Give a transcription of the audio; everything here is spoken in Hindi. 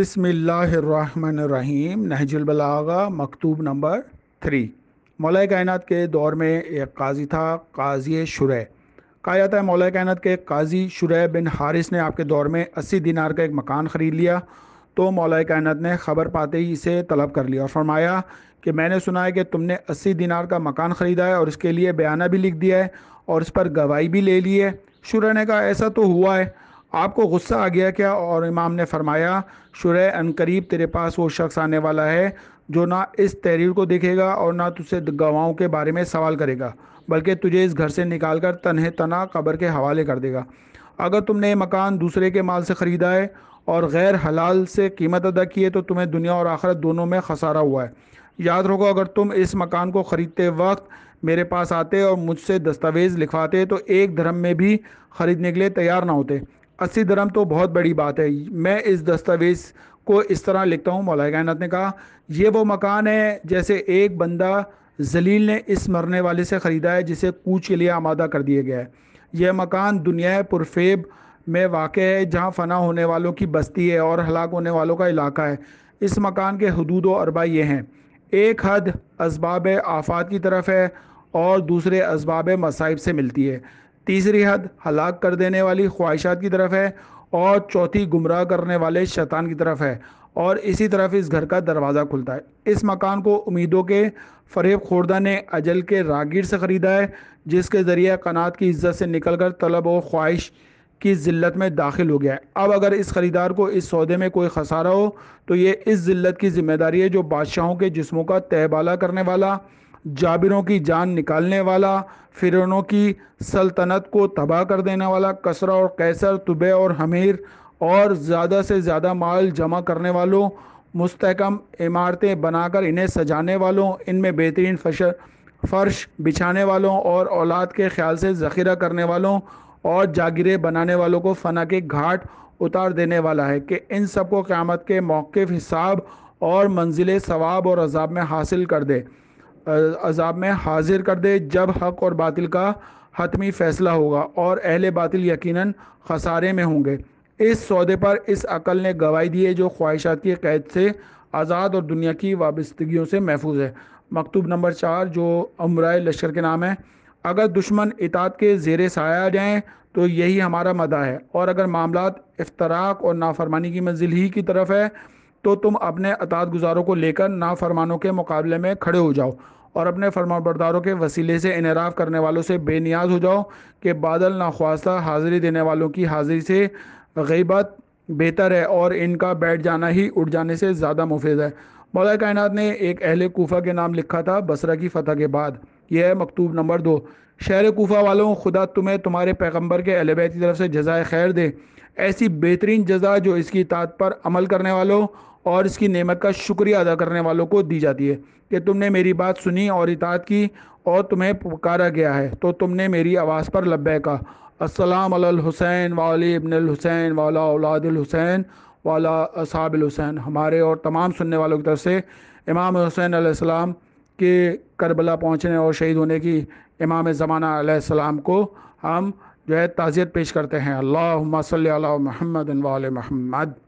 बसमीम नहजुलबलागा मकतूब नंबर थ्री मौल कायनत के दौर में एक काजी था काजी शुरह कहा जाता है मौल कायनत के काजी शुरह बिन हारिस ने आपके दौर में अस्सी दिनार का एक मकान ख़रीद लिया तो मौल कायनत ने ख़बर पाते ही इसे तलब कर लिया और फरमाया कि मैंने सुना है कि तुमने अस्सी दिनार का मकान ख़रीदा है और इसके लिए बयाना भी लिख दिया है और इस पर गवाही भी ले ली है शुरह ने कहा ऐसा तो हुआ है आपको गुस्सा आ गया क्या और इमाम ने फरमाया शुरह करीब तेरे पास वो शख्स आने वाला है जो ना इस तहरीर को देखेगा और ना तुझसे गवाहों के बारे में सवाल करेगा बल्कि तुझे इस घर से निकाल कर तनह तना कबर के हवाले कर देगा अगर तुमने मकान दूसरे के माल से ख़रीदा है और गैर हलाल से कीमत अदा की है तो तुम्हें दुनिया और आखिरत दोनों में खसारा हुआ है याद रखो अगर तुम इस मकान को ख़रीदते वक्त मेरे पास आते और मुझसे दस्तावेज़ लिखवाते तो एक धर्म में भी ख़रीदने के लिए तैयार ना होते अस्सी धर्म तो बहुत बड़ी बात है मैं इस दस्तावेज़ को इस तरह लिखता हूँ मौलाना कायनत ने कहा यह वो मकान है जैसे एक बंदा जलील ने इस मरने वाले से ख़रीदा है जिसे कूच के लिए आमादा कर दिया गया है यह मकान दुनिया पुरफेब में वाक़ है जहाँ फना होने वालों की बस्ती है और हलाक होने वालों का इलाका है इस मकान के हदूद अरबा ये हैं एक हद इसबाब आफात की तरफ है और दूसरे इसबाब मसाइब से मिलती है तीसरी हद हलाक कर देने वाली ख्वाहिशात की तरफ है और चौथी गुमराह करने वाले शैतान की तरफ है और इसी तरफ इस घर का दरवाज़ा खुलता है इस मकान को उम्मीदों के फरेब खोरदा ने अजल के रागीर से ख़रीदा है जिसके ज़रिए कनात की इज्जत से निकल कर तलब और ख्वाहिश की ज़िल्लत में दाखिल हो गया है अब अगर इस ख़रीदार को इस सौदे में कोई खसारा हो तो ये इस ज़िल्लत की जिम्मेदारी है जो बादशाहों के जिस्मों का तहबाला करने वाला जाबिरों की जान निकालने वाला फिर की सल्तनत को तबाह कर देने वाला कसरा और कैसर तुबे और हमीर और ज़्यादा से ज़्यादा माल जमा करने वालों मुस्तकम इमारतें बनाकर इन्हें सजाने वालों इनमें बेहतरीन फश फर्श बिछाने वालों और औलाद के ख्याल से ज़ख़ीरा करने वालों और जागीरें बनाने वालों को फना के घाट उतार देने वाला है कि इन सबको क़्यामत के मौक़ हिसाब और मंजिल सवाब और अजाब में हासिल कर दे अजाब में हाजिर कर दे जब हक और बातिल का हतमी फैसला होगा और अहल बातिल यकीनन खसारे में होंगे इस सौदे पर इस अकल ने गवाही दी है जो ख्वाहिशात की कैद से आज़ाद और दुनिया की वाबस्तगियों से महफूज है मकतूब नंबर चार जो अमराय लश्कर के नाम है अगर दुश्मन इतात के जेर साया आ जाएँ तो यही हमारा मदा है और अगर मामला इफ्तराक और नाफरमानी की मंजिल ही की तरफ है तो तुम अपने अतात गुजारों को लेकर नाफरमानों के मुकाबले में खड़े हो जाओ और अपने फरमाबरदारों के वसीले से इनराफ करने वालों से बेनियाज हो जाओ कि बादल नाख्वास्ता हाज़िरी देने वालों की हाज़िरी से गईबत बेहतर है और इनका बैठ जाना ही उठ जाने से ज़्यादा मुफेज है मौला कायनत ने एक अहल कोफा के नाम लिखा था बसरा की फतह के बाद यह है मकतूब नंबर दो शहर कोफा वालों खुदा तुम्हें तुम्हारे पैगम्बर के अहलबैत की तरफ से जजाय खैर दे ऐसी बेहतरीन जजा जो इसकी तात पर अमल करने वालों और इसकी नेमत का शुक्रिया अदा करने वालों को दी जाती है कि तुमने मेरी बात सुनी और इताद की और तुम्हें पुकारा गया है तो तुमने मेरी आवाज़ पर लब्बे का अल हुसैन वाली इबन हुसैन वाला औलादुल हुसैन वाला असाबिल हुसैन हमारे और तमाम सुनने वालों की तरफ से इमाम हुसैन आसमाम के करबला पहुँचने और शहीद होने की इमाम ज़माना सलाम को हम जो है ताज़ियत पेश करते हैं अल्लाह महमद वाल महमद